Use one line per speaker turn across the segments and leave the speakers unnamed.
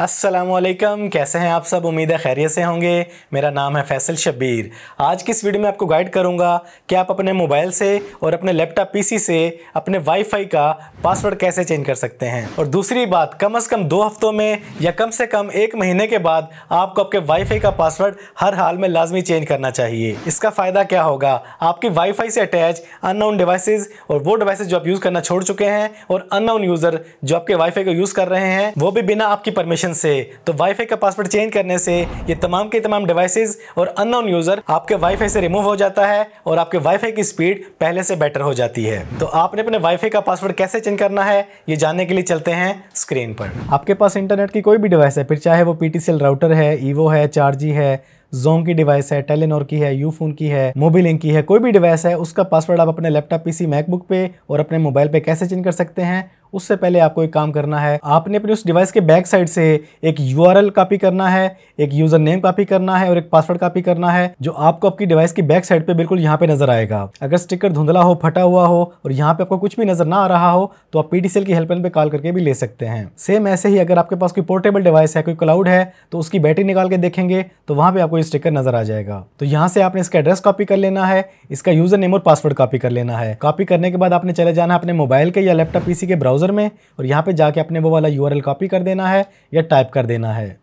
असलम कैसे हैं आप सब उम्मीद है खैरियत से होंगे मेरा नाम है फैसल शबीर आज की इस वीडियो में आपको गाइड करूंगा कि आप अपने मोबाइल से और अपने लैपटॉप पीसी से अपने वाईफाई का पासवर्ड कैसे चेंज कर सकते हैं और दूसरी बात कम से कम दो हफ्तों में या कम से कम एक महीने के बाद आपको आपके वाईफाई का पासवर्ड हर हाल में लाजमी चेंज करना चाहिए इसका फ़ायदा क्या होगा आपकी वाईफाई से अटैच अननाउन डिवाइसेज और वो डिवाइसेज जो आप यूज़ करना छोड़ चुके हैं और अननाउन यूज़र जो आपके वाईफाई को यूज़ कर रहे हैं वो भी बिना आपकी परमिशन कनेक्शन से तो वाईफाई का पासवर्ड चेंज करने से ये तमाम के तमाम डिवाइसेस और अननोन यूज़र आपके वाईफाई से रिमूव हो जाता है और आपके वाईफाई की स्पीड पहले से बेटर हो जाती है तो आपने अपने वाईफाई का पासवर्ड कैसे चेंज करना है ये जानने के लिए चलते हैं स्क्रीन पर आपके पास इंटरनेट की कोई भी डिवाइस है फिर चाहे वो पी राउटर है ईवो है चार है जोम की डिवाइस है टेलीनोर की है यू फोन की है मोबिलिंग की है कोई भी डिवाइस है उसका पासवर्ड आप अपने लैपटॉप पीसी मैकबुक पे और अपने मोबाइल पे कैसे चेंज कर सकते हैं उससे पहले आपको एक काम करना है आपने अपने उस डिवाइस के बैक साइड से एक यू कॉपी करना है एक यूजर नेम कॉपी करना है और एक पासवर्ड कॉपी करना है जो आपको आपकी डिवाइस की बैक साइड पे बिल्कुल यहाँ पे नजर आएगा अगर स्टिकर धुंधला हो फटा हुआ हो और यहाँ पे आपको कुछ भी नजर ना आ रहा हो तो आप पीटीसीएल की हेल्पलाइन पे कॉल करके भी ले सकते हैं सेम ऐसे ही अगर आपके पास कोई पोर्टेबल डिवाइस है कोई क्लाउड है तो उसकी बैटरी निकाल के देखेंगे तो वहां पर आपको स्टिकर नजर आ जाएगा तो यहाँ से आपने इसका एड्रेस कॉपी कर लेना है इसका यूजर नेम और पासवर्ड कॉपी कर लेना है कॉपी करने के बाद आपने चले जाना है अपने मोबाइल के या लैपटॉप पीसी के ब्राउजर ब्राउज़र में और यहाँ पे जाके अपने वो वाला यूआरएल कॉपी कर देना है या टाइप कर देना है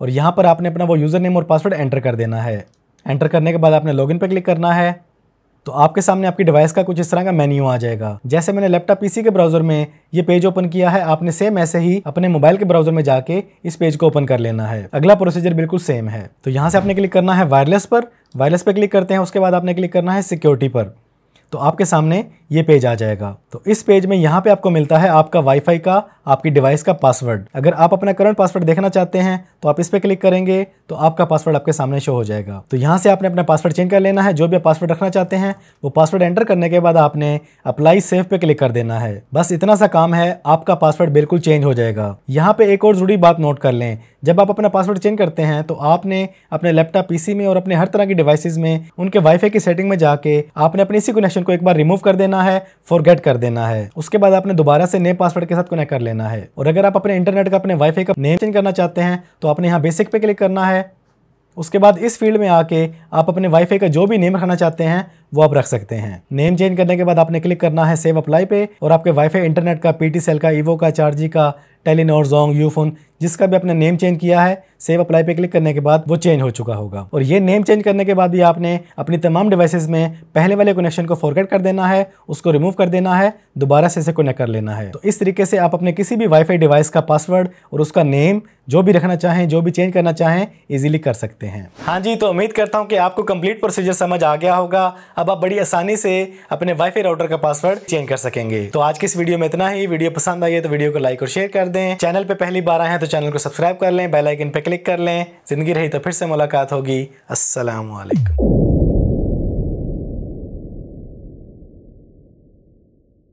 और यहाँ पर आपने अपना वो यूज़र नेम और पासवर्ड एंटर कर देना है एंटर करने के बाद आपने लॉगिन पर क्लिक करना है तो आपके सामने आपकी डिवाइस का कुछ इस तरह का मेन्यू आ जाएगा जैसे मैंने लैपटॉप पीसी के ब्राउजर में ये पेज ओपन किया है आपने सेम ऐसे ही अपने मोबाइल के ब्राउजर में जाके इस पेज को ओपन कर लेना है अगला प्रोसीजर बिल्कुल सेम है तो यहाँ से आपने क्लिक करना है वायरलेस पर वायरलेस पर क्लिक करते हैं उसके बाद आपने क्लिक करना है सिक्योरिटी पर तो आपके सामने ये पेज आ जाएगा तो इस पेज में यहाँ पे आपको मिलता है आपका वाईफाई का आपकी डिवाइस का पासवर्ड अगर आप अपना करंट पासवर्ड देखना चाहते हैं तो आप इस पर क्लिक करेंगे तो आपका पासवर्ड आपके सामने शो हो जाएगा तो यहाँ से आपने अपना पासवर्ड चेंज कर लेना है जो भी आप पासवर्ड रखना चाहते हैं वो पासवर्ड एंटर करने के बाद आपने अप्लाई सेव पे क्लिक कर देना है बस इतना सा काम है आपका पासवर्ड बिल्कुल चेंज हो जाएगा यहाँ पे एक और जरूरी बात नोट कर लें जब आप अपना पासवर्ड चेंज करते हैं तो आपने अपने लैपटॉप पीसी में और अपने हर तरह की डिवाइसेस में उनके वाईफाई की सेटिंग में जाके आपने अपने इसी कनेक्शन को एक बार रिमूव कर देना है फॉरगेट कर देना है उसके बाद आपने दोबारा से नए पासवर्ड के साथ कनेक्ट कर लेना लेना है और अगर आप अपने इंटरनेट का अपने वाईफाई का नेम चेंज करना चाहते हैं तो आपने यहाँ बेसिक पे क्लिक करना है उसके बाद इस फील्ड में आके आप अपने वाईफाई का जो भी नेम रखना चाहते हैं वो आप रख सकते हैं नेम चेंज करने के बाद आपने क्लिक करना है सेव अप्लाई पे और आपके वाईफाई इंटरनेट का पीटी सेल का ईवो का चार का टेलीनॉर जोंग यूफोन जिसका भी आपने नेम चेंज किया है सेव अप्लाई पे क्लिक करने के बाद वो चेंज हो चुका होगा और ये नेम चेंज करने के बाद भी आपने अपनी तमाम डिवाइसेस में पहले वाले कनेक्शन को फॉरगेट कर देना है उसको रिमूव कर देना है दोबारा से इसे कनेक्ट कर लेना है तो इस तरीके से आप अपने किसी भी वाईफाई डिवाइस का पासवर्ड और उसका नेम जो भी रखना चाहें जो भी चेंज करना चाहें इजीली कर सकते हैं हाँ जी तो उम्मीद करता हूँ कि आपको कंप्लीट प्रोसीजर समझ आ गया होगा अब आप बड़ी आसानी से अपने वाईफाई राउटर का पासवर्ड चेंज कर सकेंगे तो आज की इस वीडियो में इतना ही वीडियो पसंद आई है तो वीडियो को लाइक और शेयर कर दें चैनल पे पहली बार आए हैं तो चैनल को सब्सक्राइब कर लें बेलाइकन पे क्लिक कर लें जिंदगी रही तो फिर से मुलाकात होगी असलकम